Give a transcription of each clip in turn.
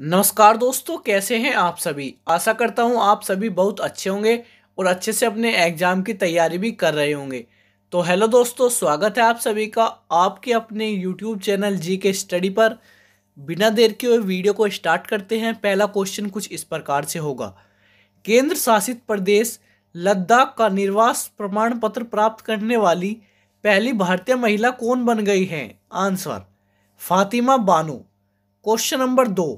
नमस्कार दोस्तों कैसे हैं आप सभी आशा करता हूं आप सभी बहुत अच्छे होंगे और अच्छे से अपने एग्ज़ाम की तैयारी भी कर रहे होंगे तो हेलो दोस्तों स्वागत है आप सभी का आपके अपने यूट्यूब चैनल जी के स्टडी पर बिना देर के हुए वीडियो को स्टार्ट करते हैं पहला क्वेश्चन कुछ इस प्रकार से होगा केंद्र शासित प्रदेश लद्दाख का निर्वास प्रमाण पत्र प्राप्त करने वाली पहली भारतीय महिला कौन बन गई है answer Fatima Banu question number दो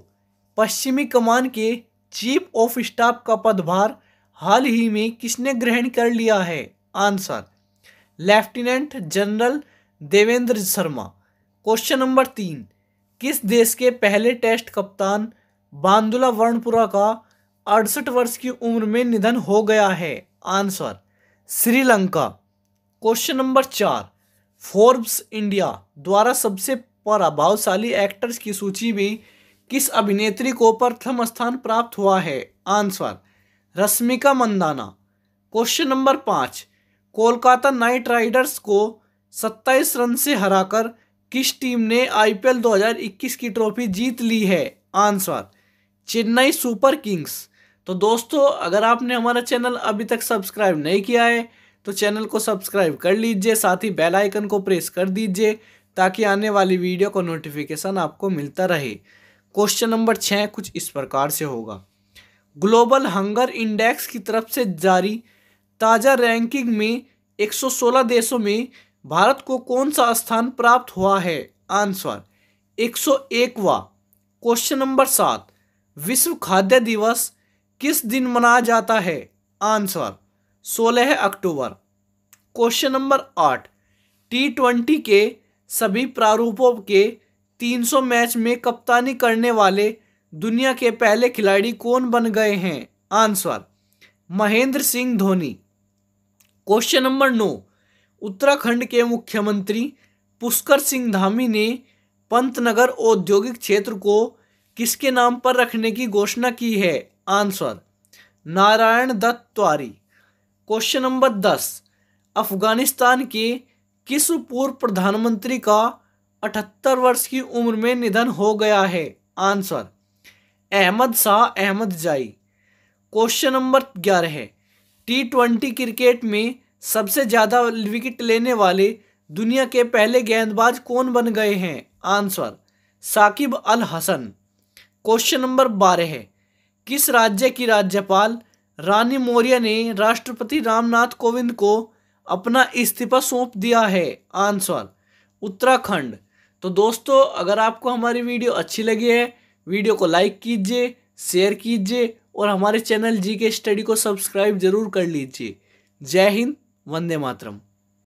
पश्चिमी कमान के चीफ ऑफ स्टाफ का पदभार हाल ही में किसने ग्रहण कर लिया है answer lieutenant general Devendra Sharma question number तीन किस देश के पहले टेस्ट कप्तान बांदुला वर्णपुरा का अड़सठ वर्ष की उम्र में निधन हो गया है आंसर श्रीलंका क्वेश्चन नंबर चार फोर्ब्स इंडिया द्वारा सबसे प्रभावशाली एक्टर्स की सूची में किस अभिनेत्री को प्रथम स्थान प्राप्त हुआ है answer Rashmika Mandanna question number पाँच कोलकाता नाइट राइडर्स को 27 रन से हराकर किस टीम ने आईपीएल 2021 की ट्रॉफी जीत ली है आंसर चेन्नई सुपर किंग्स तो दोस्तों अगर आपने हमारा चैनल अभी तक सब्सक्राइब नहीं किया है तो चैनल को सब्सक्राइब कर लीजिए साथ ही बेल आइकन को प्रेस कर दीजिए ताकि आने वाली वीडियो का नोटिफिकेशन आपको मिलता रहे क्वेश्चन नंबर छः कुछ इस प्रकार से होगा ग्लोबल हंगर इंडेक्स की तरफ से जारी ताज़ा रैंकिंग में 116 देशों में भारत को कौन सा स्थान प्राप्त हुआ है आंसर 101वां क्वेश्चन नंबर सात विश्व खाद्य दिवस किस दिन मनाया जाता है आंसर 16 अक्टूबर क्वेश्चन नंबर आठ टी ट्वेंटी के सभी प्रारूपों के 300 मैच में कप्तानी करने वाले दुनिया के पहले खिलाड़ी कौन बन गए हैं answer Mahendra Singh Dhoni question number नौ उत्तराखंड के मुख्यमंत्री पुष्कर सिंह धामी ने पंतनगर औद्योगिक क्षेत्र को किसके नाम पर रखने की घोषणा की है answer Narayan Dutt Tiwari question number दस अफगानिस्तान के किस पूर्व प्रधानमंत्री का अठहत्तर वर्ष की उम्र में निधन हो गया है आंसर अहमद शाह अहमद जाई क्वेश्चन नंबर ग्यारह है टी ट्वेंटी क्रिकेट में सबसे ज़्यादा विकेट लेने वाले दुनिया के पहले गेंदबाज कौन बन गए हैं answer Shakib Al Hasan question number बारह है किस राज्य की राज्यपाल रानी मौर्य ने राष्ट्रपति रामनाथ कोविंद को अपना इस्तीफा सौंप दिया है आंसर उत्तराखंड तो दोस्तों अगर आपको हमारी वीडियो अच्छी लगी है वीडियो को लाइक कीजिए शेयर कीजिए और हमारे चैनल जी के स्टडी को सब्सक्राइब जरूर कर लीजिए जय हिंद वंदे मातरम